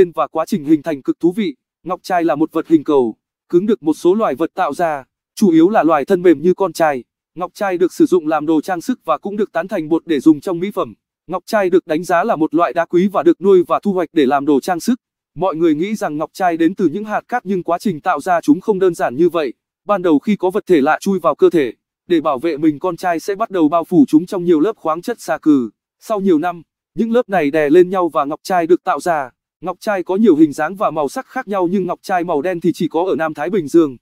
tên và quá trình hình thành cực thú vị. Ngọc trai là một vật hình cầu, cứng được một số loài vật tạo ra, chủ yếu là loài thân mềm như con trai. Ngọc trai được sử dụng làm đồ trang sức và cũng được tán thành bột để dùng trong mỹ phẩm. Ngọc trai được đánh giá là một loại đá quý và được nuôi và thu hoạch để làm đồ trang sức. Mọi người nghĩ rằng ngọc trai đến từ những hạt cát nhưng quá trình tạo ra chúng không đơn giản như vậy. Ban đầu khi có vật thể lạ chui vào cơ thể, để bảo vệ mình con trai sẽ bắt đầu bao phủ chúng trong nhiều lớp khoáng chất xa cừ. Sau nhiều năm, những lớp này đè lên nhau và ngọc trai được tạo ra. Ngọc trai có nhiều hình dáng và màu sắc khác nhau nhưng ngọc trai màu đen thì chỉ có ở Nam Thái Bình Dương.